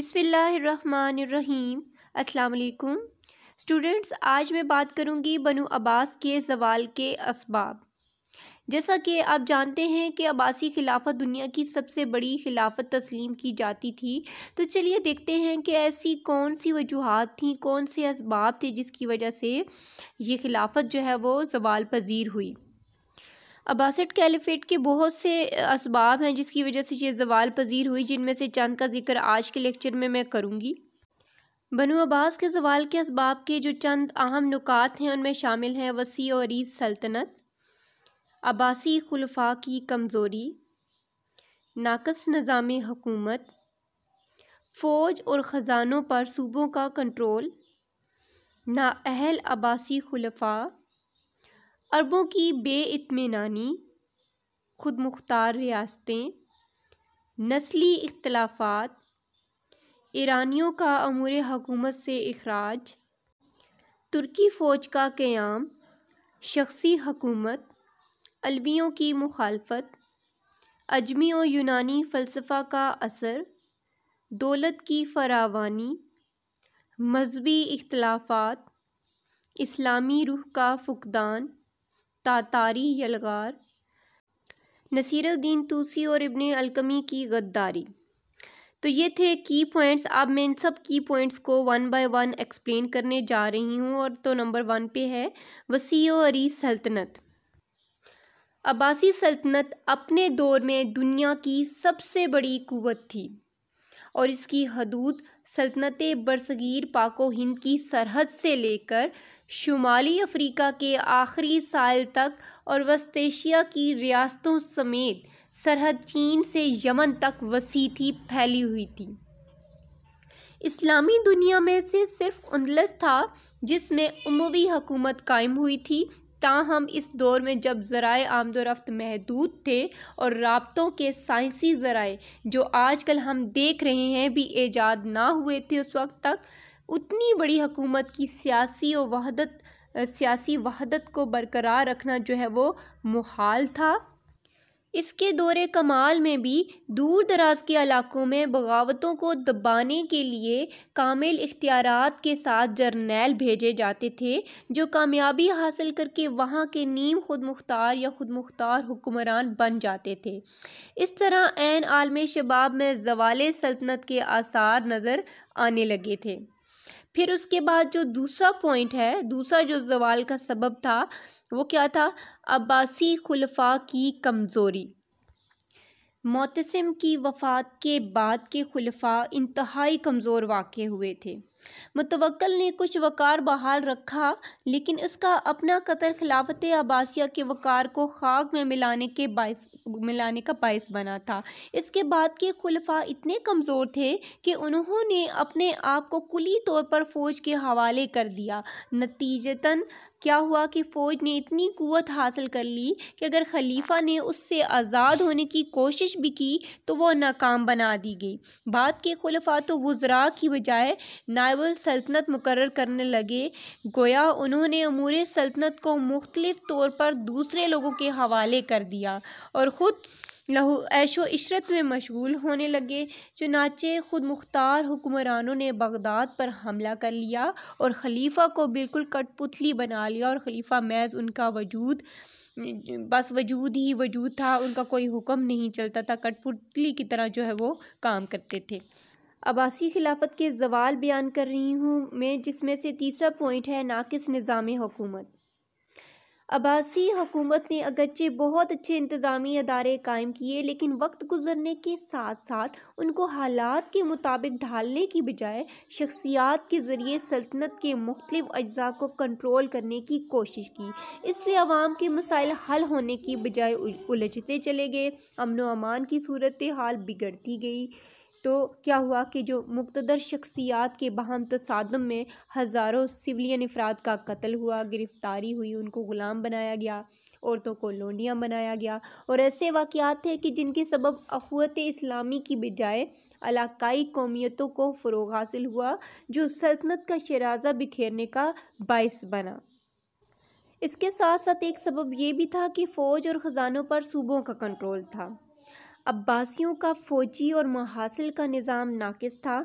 बिसमीम् अलकुम students आज मैं बात करूंगी बनु अब्बास के जवाल के इसबाब जैसा कि आप जानते हैं कि अब्बासी खिलाफत दुनिया की सबसे बड़ी खिलाफत तस्लीम की जाती थी तो चलिए देखते हैं कि ऐसी कौन सी वजूहत थी कौन से इसबाब थे जिसकी वजह से ये खिलाफत जो है वो जवाल पजीर हुई अबासठ कैलिफेट के बहुत से इसबाब हैं जिसकी वजह से ये जवाल पजीर हुई जिनमें से चंद का जिक्र आज के लेक्चर में मैं करूँगी बनु अब्बास के जवाल के इसबाब के जो चंद अहम नुकात हैं उनमें शामिल हैं वसी और सल्तनत अबासी खुलफा की कमज़ोरी नाकस नज़ाम हकूमत फ़ौज और ख़जानों पर सूबों का कंट्रोल नाअहल अबासी खुलफा अरबों की बे इतमानी ख़ुद मुख्तार रियासतें नस्ली इख्तलाफात ईरानियों का अमूर हकूमत से अखराज तुर्की फ़ौज का क़्याम शख्सी हकूमत अलवियों की मुखालफत अजमी और यूनानी फ़लसफ़ा का असर दौलत की फरावानी मजहबी इख्तलाफात इस्लामी रूह का फुकदान तातारी यलगार नसीरुद्दीन तूसी और इब्ने अलकमी की गद्दारी तो ये थे की पॉइंट्स अब मैं इन सब की पॉइंट्स को वन बाय वन एक्सप्लेन करने जा रही हूँ और तो नंबर वन पे है वसी अरी सल्तनत अब्बासी सल्तनत अपने दौर में दुनिया की सबसे बड़ी कुवत थी और इसकी हदूद सल्तनत बरसगीर पाको हिंद की सरहद से लेकर शुमाली अफ्रीका के आखिरी साल तक और वस्त एशिया की रियासतों समेत सरहद चीन से यमन तक वसी थी फैली हुई थी इस्लामी दुनिया में से सिर्फ उंदलस था जिसमें उमवी हुकूमत कायम हुई थी ताहम इस दौर में जब ज़राए आमदोरफ्त महदूद थे और रबतों के साइंसी ज़राए जो आजकल हम देख रहे हैं भी ईजाद ना हुए थे उस वक्त तक उतनी बड़ी हकूमत की सियासी और वहदत सियासी वहदत को बरकरार रखना जो है वो मुहाल था इसके दौरे कमाल में भी दूर दराज के इलाकों में बगावतों को दबाने के लिए कामिल इख्तियारत के साथ जर्नैल भेजे जाते थे जो कामयाबी हासिल करके वहाँ के नीम खुद मुख्तार या खुद मुख्तार हुक्मरान बन जाते थे इस तरह एन आलम शबाब में जवाल सल्तनत के आसार नज़र आने लगे थे फिर उसके बाद जो दूसरा पॉइंट है दूसरा जो जवाल का सबब था वो क्या था अब्बासी खुलफा की कमज़ोरी मोतसम की वफ़ात के बाद के खलफा इंतहाई कमज़ोर वाक़ हुए थे मुतवक्ल ने कुछ वक़ार बहाल रखा लेकिन इसका अपना कतर खिलाफत आबासिया के वक़ार को खाक में मिलाने के बायस मिलाने का बायस बना था इसके बाद के खलफा इतने कमज़ोर थे कि उन्होंने अपने आप को कुली तौर पर फ़ौज के हवाले कर दिया नतीजतन क्या हुआ कि फ़ौज ने इतनी क़वत हासिल कर ली कि अगर खलीफा ने उससे आज़ाद होने की कोशिश भी की तो वह नाकाम बना दी गई बाद के खलफा तो वज़रा की बजाय नायबल सल्तनत मुकर करने लगे गोया उन्होंने अमूर सल्तनत को मुख्तलिफ तौर पर दूसरे लोगों के हवाले कर दिया और ख़ुद लहू ऐशो इशरत में मशगूल होने लगे चुनाचे ख़ुद मुख्तार हुक्मरानों ने बगदाद पर हमला कर लिया और खलीफा को बिल्कुल कठपुतली बना लिया और खलीफा मैज़ उनका वजूद बस वजूद ही वजूद था उनका कोई हुक्म नहीं चलता था कठपुतली की तरह जो है वो काम करते थे अबासी खिलाफत के जवाल बयान कर रही हूँ मैं जिसमें से तीसरा पॉइंट है नाकिस निज़ाम हुकूमत आबासी हुकूमत ने अगरचे बहुत अच्छे इंतज़ामी अदारे कायम किए लेकिन वक्त गुजरने के साथ साथ उनको हालात के मुताबिक ढालने की बजाय शख्सियात के ज़रिए सल्तनत के मुख्तलिफ अज्जा को कंट्रोल करने की कोशिश की इससे आवाम के मसाइल हल होने की बजाय उलझते चले गए अमन अमान की सूरत हाल बिगड़ती गई तो क्या हुआ कि जो मुख्तर शख्सियात के बहम तसादम में हज़ारों सिविलियन अफराद का कत्ल हुआ गिरफ़्तारी हुई उनको ग़ुलाम बनाया गया औरतों को लोंडियाँ बनाया गया और ऐसे वाक़ात थे कि जिनके सबब अखवत इस्लामी की बजाय इलाकाई कौमियतों को फ़रोग हासिल हुआ जो सल्तनत का शराजा बिखेरने का बायस बना इसके साथ साथ एक सबब यह भी था कि फ़ौज और ख़जानों पर सूबों का कंट्रोल था अब्बासियों का फ़ौजी और महासिल का निज़ाम नाकस था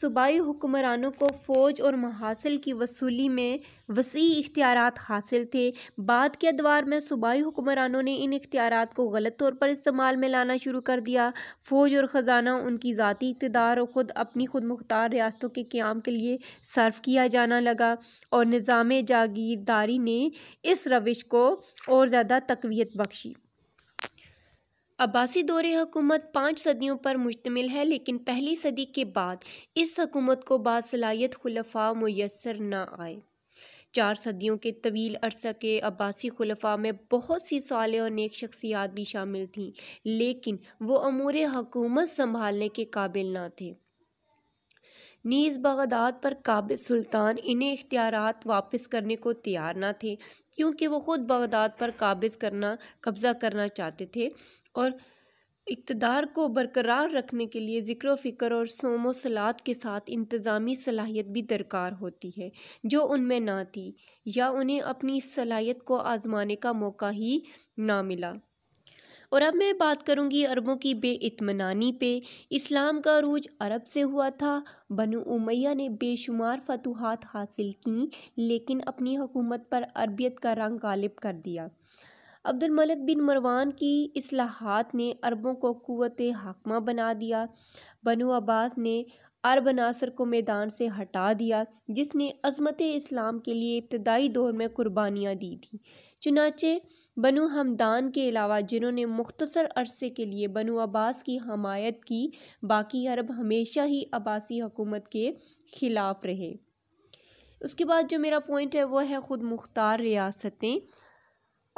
सूबाई हुक्मरानों को फ़ौज और महासिल की वसूली में वसी इख्तियार हासिल थे बाद के अदवार में सूबाई हुक्मरानों ने इन इख्तियार को गलत तौर पर इस्तेमाल में लाना शुरू कर दिया फ़ौज और ख़जाना उनकी ज़ाती इकतदार और ख़ुद अपनी खुद मुख्तार रियासतों के क़्याम के लिए सर्व किया जाना लगा और निज़ाम जागीरदारी ने इस रविश को और ज़्यादा तकवीत बख्शी अब्बासी दौर हकूमत पाँच सदियों पर मुश्तमिल है लेकिन पहली सदी के बाद इस हकूमत को बासलाहियत खलफा मैसर ना आए चार सदियों के तवील अरसा के अब्बासी खलफा में बहुत सी साल और नेक शख्सियात भी शामिल थीं लेकिन वो अमूर हकूमत संभालने के काबिल ना थे नीज़ बगदाद पर काबिल सुल्तान इन्हें इख्तियार वापस करने को तैयार ना थे क्योंकि वो ख़ुद बगदाद पर काबिज करना कब्ज़ा करना चाहते थे और इकतदार को बरकरार रखने के लिए ज़िक्र फ़िक्र और सोमो सलाद के साथ इंतज़ामी सलाहियत भी दरकार होती है जो उनमें ना थी या उन्हें अपनी इस सलाहियत को आज़माने का मौका ही ना मिला और अब मैं बात करूंगी अरबों की बेइतमानी पे इस्लाम का रूज अरब से हुआ था बनु उमैया ने बेशुमार फतूहत हासिल की लेकिन अपनी हुकूमत पर अरबियत का रंग गालिब कर दिया अब्दुल मलिक बिन मरवान की असलाहत ने अरबों को क़वत हाकमा बना दिया बनु अब्बास ने अरब नासर को मैदान से हटा दिया जिसने अजमत इस्लाम के लिए इब्तदाई दौर में कुर्बानियाँ दी थी चुनाचे बनु हमदान के अलावा जिन्होंने मुख्तसर अरसे के लिए बनु अब्बास की हमायत की बाकी अरब हमेशा ही अब्बासी हुकूमत के ख़िलाफ़ रहे उसके बाद जो मेरा पॉइंट है वह है ख़ुद मुख्तार रियासतें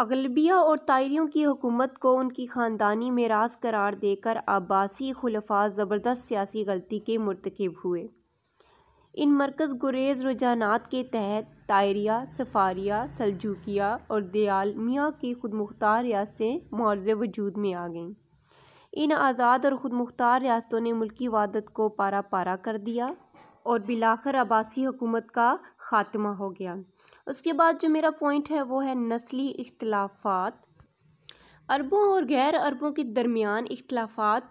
अग़लबिया और तायरियों की हुकूमत को उनकी ख़ानदानी मिरास करार देकर आबासी खलफा ज़बरदस्त सियासी गलती के मरतकब हुए इन मरकज़ गुरेज़ रुझाना के तहत तायरिया सफ़ारिया सलजुकिया और दयालमिया की खुद मुख्तार रियासतें मुआवजे वजूद में आ गईं इन आज़ाद और ख़ुद मुख्तार रियासतों ने मुल्की वादत को पारा पारा कर दिया और बिलाखर अब्बासी हुकूमत का ख़ात्मा हो गया उसके बाद जो मेरा पॉइंट है वो है नस्ली इख्तलाफात अरबों और गैर अरबों के दरमियान इख्तलाफात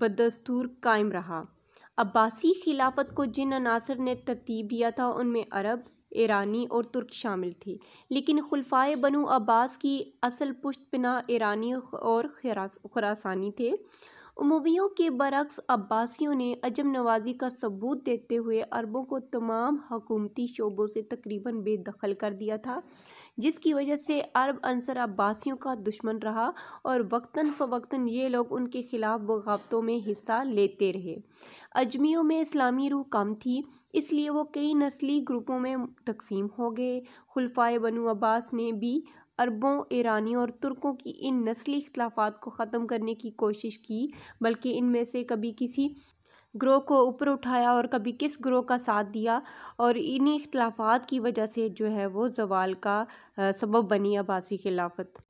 बदस्तूर कायम रहा अब्बासी खिलाफत को जिन अनासर ने तरतीब दिया था उनमें अरब ईरानी और तुर्क शामिल थे लेकिन खुलफाए बनु अब्बास की असल पुष्ट पना ईरानी और खरासानी थे उमवियों के बरक्स अब्बासियों ने अजम नवाजी का सबूत देते हुए अरबों को तमाम हकूमती शोबों से तकरीबन बेदखल कर दिया था जिसकी वजह से अरब अंसर अब्बासियों का दुश्मन रहा और वक्ता फ़वक्ता ये लोग उनके ख़िलाफ़ बगावतों में हिस्सा लेते रहे अजमियों में इस्लामी रूह कम थी इसलिए वो कई नस्ली ग्रुपों में तकसीम हो गए खुलफाए बनु अब्बास ने भी अरबों ईरानियों और तुर्कों की इन नस्ली इख्तलाफात को ख़त्म करने की कोशिश की बल्कि इनमें से कभी किसी ग्रोह को ऊपर उठाया और कभी किस ग्रोह का साथ दिया और इन्हीं इख्तलाफात की वजह से जो है वो जवाल का सबब बनी आबासी खिलाफत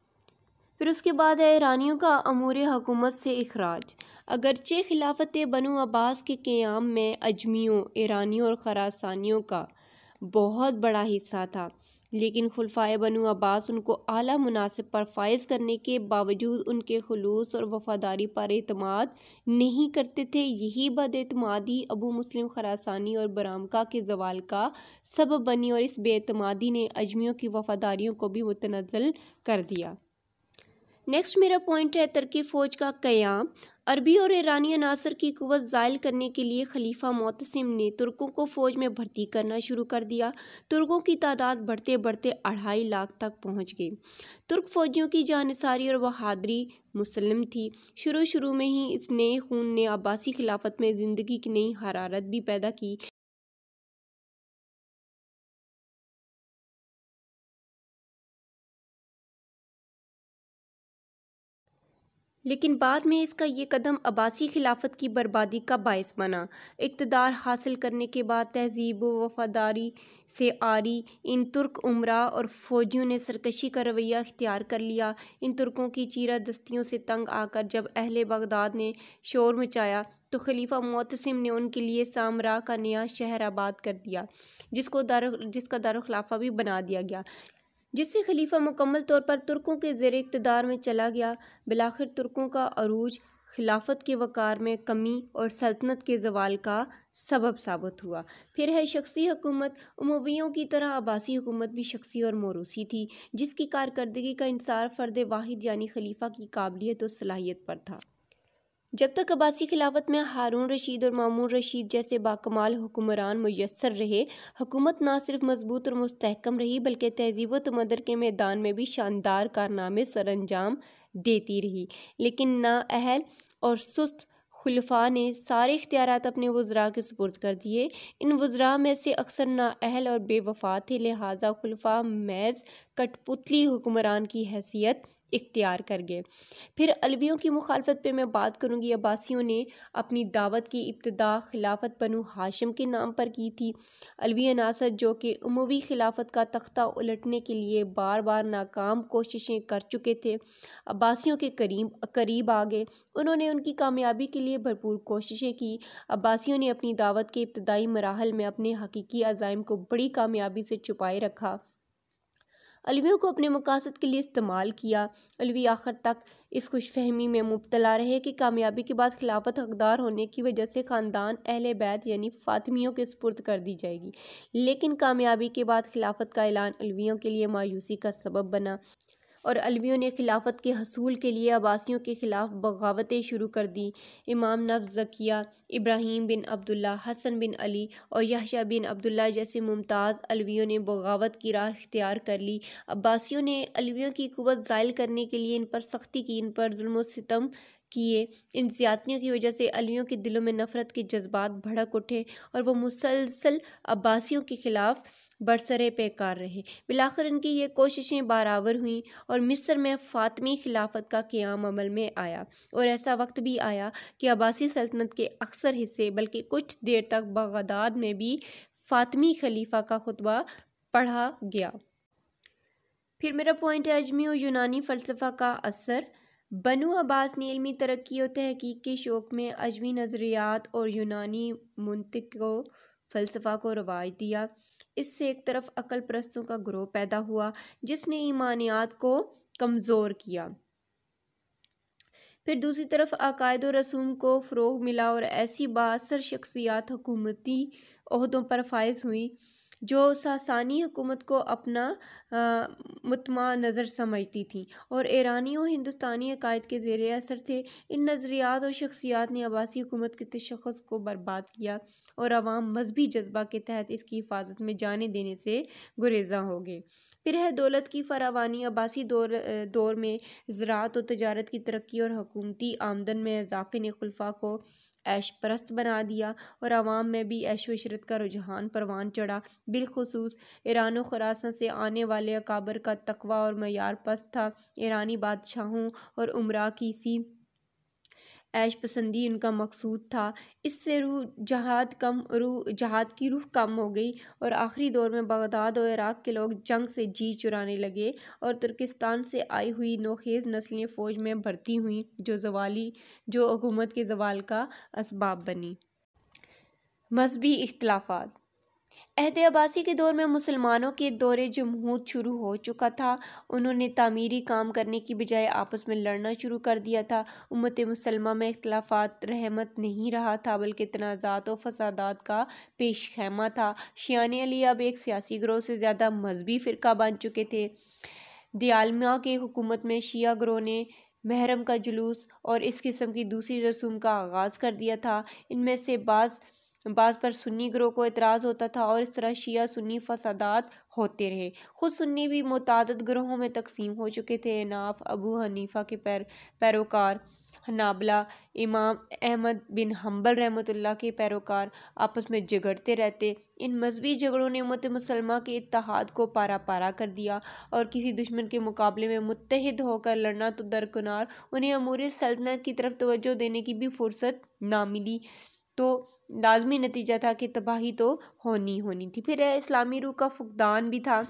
फिर उसके बाद है ईरानियों का अमूर हकूमत से अखराज अगरचे खिलाफत बनो अब्बास के क़्याम में अजमियों ईरानियों और खरासानियों का बहुत बड़ा हिस्सा था लेकिन खुलफाए बनु अब्बास उनको आला मुनासिब पर फायज करने के बावजूद उनके खलूस और वफादारी पर अतमाद नहीं करते थे यही बदमादी अबू मुस्लिम खरासानी और बरामका के जवाल का सबब बनी और इस बेतमादी ने अजमियों की वफादारियों को भी मुतनज़ल कर दिया नेक्स्ट मेरा पॉइंट है तर्की फ़ौज का क़याम अरबी और ईरानी अनासर की कुत ज़ायल करने के लिए खलीफा मोतसम ने तुर्कों को फ़ौज में भर्ती करना शुरू कर दिया तुर्कों की तादाद बढ़ते बढ़ते अढ़ाई लाख तक पहुंच गई तुर्क फ़ौजियों की जानसारी और बहादरी मुसलम थी शुरू शुरू में ही इस नए खून ने अब्बासी खिलाफत में ज़िंदगी की नई हरारत भी पैदा की लेकिन बाद में इसका ये कदम अबासी खिलाफत की बर्बादी का बायस बना इकतदार हासिल करने के बाद तहजीब वफादारी से आरी इन तुर्क उमरा और फौजियों ने सरकशी का रवैया अख्तियार कर लिया इन तुर्कों की चीरा दस्तियों से तंग आकर जब अहल बगदाद ने शोर मचाया तो खलीफा मोतसम ने उनके लिए सामरा का नया शहर आबाद कर दिया जिसको दार जिसका दारखलाफा भी बना दिया गया जिससे खलीफा मुकम्मल तौर पर तुर्कों के जेर इकतदार में चला गया बिलाखिर तुर्कों का अरूज खिलाफत के वक़ार में कमी और सल्तनत के जवाल का सबब साबित हुआ फिर है शख्सी हुकूमत उमवियों की तरह आबासी हुकूमत भी शख्सी और मौरूसी थी जिसकी कारकर्दगी का इंसार फ़र्द वाहिद यानी खलीफा की काबिलियत और सलाहियत पर था जब तक अब्बासी खिलाफत में हारून रशीद और मामून रशीद जैसे बाकमाल हुक्मरान मैसर रहे हुकूमत ना सिर्फ मजबूत और मुस्तकम रही बल्कि तहजीब व तमदर के मैदान में भी शानदार कारनामे सर अंजाम देती रही लेकिन नाअहल और सुस्त खुलफा ने सारे इख्तियार अपने वज्रा के सपुर्द कर दिए इन वज्रा में से अक्सर नाअहल और बेवफा थे लिहाजा खुलफा मैज़ कठपुतली हुक्मरान की हैसियत इख्तियार कर गए फिर अलवियों की मुखालफत पे मैं बात करूँगी अब्बासियों ने अपनी दावत की इब्तदा खिलाफत बनु हाशम के नाम पर की थी अलवी अनासर जो कि उमवी खिलाफत का तख्ता उलटने के लिए बार बार नाकाम कोशिशें कर चुके थे अब्बासियों के करीब करीब आ गए उन्होंने उनकी कामयाबी के लिए भरपूर कोशिशें की अब्बासियों ने अपनी दावत के इब्तदाई मराहल में अपने हकीकी अज़ाइम को बड़ी कामयाबी से छुपाए रखा अलवियों को अपने मकासद के लिए इस्तेमाल किया अलवी आखिर तक इस खुश फहमी में मुबतला रहे कि कामयाबी के बाद खिलाफत हकदार होने की वजह से ख़ानदान अहल बैत यानी फातमियों के सपुर्द कर दी जाएगी लेकिन कामयाबी के बाद खिलाफत का ऐलान अलवियों के लिए मायूसी का सबब बना और अलवियों ने खिलाफत के हसूल के लिए अब्बासियों के ख़िलाफ़ बगावतें शुरू कर दी इमाम नवज़किया जकिया इब्राहिम बिन अब्दुल्ला हसन बिन अली और यहशा बिन अब्दुल्ला जैसे मुमताज़ अलवियों ने बगावत की राह इख्तियार कर ली अब्बासियों ने अलवियों की कुत ज़ायल करने के लिए इन पर सख्ती की इन पर म सितम किए इन ज़्यादतियों की वजह से अलियों के दिलों में नफ़रत के जज्बात भड़क उठे और वो मुसलसल अब्बासियों के ख़िलाफ़ बरसर पेकार रहे बिलाखिर इनकी ये कोशिशें बारावर हुईं और मिस्र में फ़ातमी खिलाफत का क़्याम अमल में आया और ऐसा वक्त भी आया कि अब्बासी सल्तनत के अक्सर हिस्से बल्कि कुछ देर तक बगदाद में भी फ़ातमी खलीफा का खुतबा पढ़ा गया फिर मेरा पॉइंट है अजमी यूनानी फ़लसफ़ा का असर बनु अब्बास ने इलमी तरक्की और तहकीक के शौक़ में अजमी नज़रियात और यूनानी मनत को फ़लसफ़ा को रवाज दिया इससे एक तरफ अकल प्रस्तों का ग्रोह पैदा हुआ जिसने ईमानियात को कमज़ोर किया फिर दूसरी तरफ अकायद और रसूम को फ़रोग मिला और ऐसी बासर शख्सियात हुकूमती अहदों पर फायज हुई जो सासानी हुकूमत को अपना मतमा नज़र समझती थी और ईरानी और हिंदुस्तानी अकायद के ज़ेर असर थे इन नज़रियात और शख्सियात ने आबासी हुकूमत के तशखस को बर्बाद किया और आवाम मजहबी जज्बा के तहत इसकी हिफाजत में जाने देने से गुरेजा हो गए फिर है दौलत की फरावानी आबासी दौर दौर में ज़रात और तजारत की तरक्की और हकूमती आमदन में इजाफे ने खुलफा को ऐश परस्त बना दिया और आवाम में भी ऐशो इशरत का रुझान परवान चढ़ा बिलखसूस ईरान खरासा से आने वाले अकाबर का तकवा और मैार पस्त था ईरानी बादशाहों और उमरा की सी ऐश पसंदी उनका मकसूद था इससे रूह जहाद कम रूह जहाद की रूह कम हो गई और आखिरी दौर में बगदाद और इराक़ के लोग जंग से जी चुराने लगे और तुर्किस्तान से आई हुई नोखेज़ नस्लें फ़ौज में भर्ती हुई जो जवाली जो हुकूमत के जवाल का इसबाब बनी मजहबी इख्तलाफात अहद अबासी के दौर में मुसलमानों के दौरे जमहूत शुरू हो चुका था उन्होंने तामीरी काम करने की बजाय आपस में लड़ना शुरू कर दिया था उम्मत मुसलमा में अख्तलाफात रहमत नहीं रहा था बल्कि तनाज़ात और फसादात का पेश खैमा था शियान अली अब एक सियासी ग्रोह से ज़्यादा मजहबी फ़िरका बन चुके थे दयालमा की हुकूमत में शिया ग्रोह ने महरम का जुलूस और इस किस्म की दूसरी रसूम का आगाज़ कर दिया था इनमें से बाज़ बाज़ पर सुन्नी ग्रोह को एतराज़ होता था और इस तरह शिया सुन्नी फसादात होते रहे ख़ुद सुन्नी भी मुतद ग्रोहों में तकसीम हो चुके थे नाफ अबू हनीफ़ा के पैर पैरोकार नाबला इमाम अहमद बिन हम्बल रहमतुल्ला के पैरोकार आपस में झगड़ते रहते इन मजहबी झगड़ों ने मत मुसलमा के इतहाद को पारा पारा कर दिया और किसी दुश्मन के मुकाबले में मुतहद होकर लड़ना तो दरकनार उन्हें अमूर सल्तनत की तरफ तोज्जो देने की भी फुर्सत ना मिली तो लाजमी नतीजा था कि तबाही तो होनी होनी थी फिर इस्लामी रूह का फुकदान भी था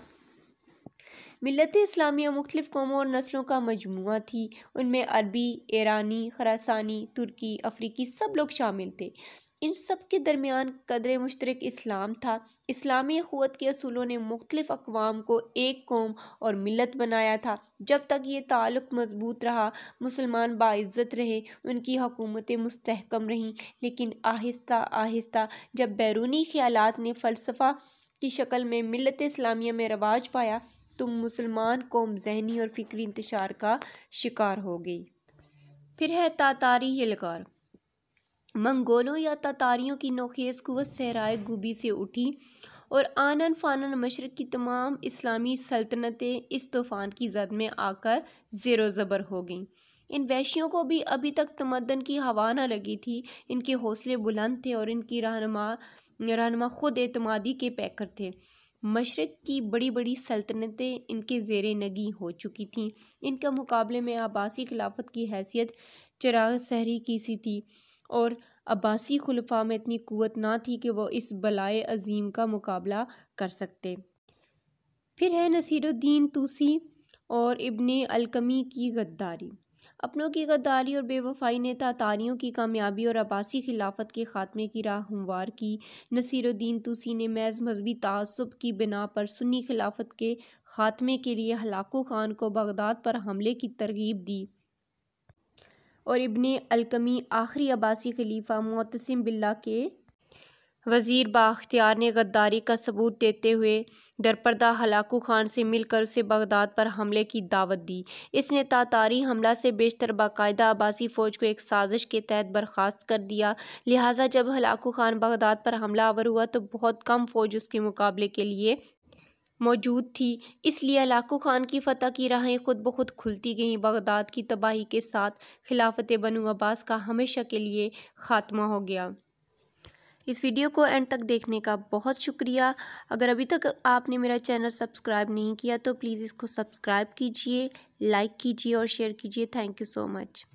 मिलत इस्लामिया मुख्तलिफ़ कौमों और नस्लों का मजमु थी उनमें अरबी ईरानी खरासानी तुर्की अफ्रीकी सब लोग शामिल थे इन सब के दरमियान कदर मुश्तरक इस्लाम था इस्लामी अखवत के असूलों ने मुख्तलिफ़ अकवाम को एक कौम और मिलत बनाया था जब तक ये ताल्लुक़ मजबूत रहा मुसलमान बाज़्ज़त रहे उनकी हुकूमतें मस्तकम रहीं लेकिन आहिस्ता आहिस्ता जब बैरूनी ख्याल ने फ़लसफ़ा की शक्ल में मिलत इस्लामिया में रवाज पाया तो मुसलमान कौम जहनी और फ़िक्री इंतशार का शिकार हो गई फिर है तातारी यलगार मंगोलों या ततारियों की नोखेज़ कुत सहराय गुबी से उठी और आनन फ़ानन मशरक़ की तमाम इस्लामी सल्तनतें इस तूफ़ान की जद में आकर ज़ेरो ज़बर हो गईं इन वैशियों को भी अभी तक तमदन की हवा न लगी थी इनके हौसले बुलंद थे और इनकी रहनमा रहनमा ख़ुद अतमादी के पैकर थे मशरक़ की बड़ी बड़ी सल्तनतें इनके जेर नगी हो चुकी थीं इनका मुकाबले में आबासी खिलाफत की हैसियत चराग सहरी की सी थी और अब्बासी खुलफा में इतनी क़वत ना थी कि वह इस बलाए अजीम का मुकाबला कर सकते फिर है नसीरुद्दीन तूसी और इबन अलकमी की गद्दारी अपनों की गद्दारी और बेवफाई ने तातारियों की कामयाबी और अब्बासी खिलाफत के खात्मे की राह हमवार की नसीरुद्दीन तूसी ने मैज मजहबी तसब की बिना पर सुन्नी खिलाफत के खात्मे के लिए हलाकू खान को बगदाद पर हमले की तरगीब दी और इबन अलकमी आखिरी अबासी खलीफा मोतसम बिल्ला के वज़ीर बाख्तियार ने गद्दारी का सबूत देते हुए दरपरदा हलाकू खान से मिलकर उसे बगदाद पर हमले की दावत दी इसने तातारी हमला से बेशतर बाकायदा आबासी फ़ौज को एक साजिश के तहत बर्खास्त कर दिया लिहाजा जब हलाकू खान बगदाद पर हमला आवर हुआ तो बहुत कम फ़ौज उसके मुकाबले के लिए मौजूद थी इसलिए लाखों खान की फ़तह की राहें खुद ब खुद खुलती गईं बगदाद की तबाही के साथ खिलाफत बनु अब्बास का हमेशा के लिए ख़ात्मा हो गया इस वीडियो को एंड तक देखने का बहुत शुक्रिया अगर अभी तक आपने मेरा चैनल सब्सक्राइब नहीं किया तो प्लीज़ इसको सब्सक्राइब कीजिए लाइक कीजिए और शेयर कीजिए थैंक यू सो मच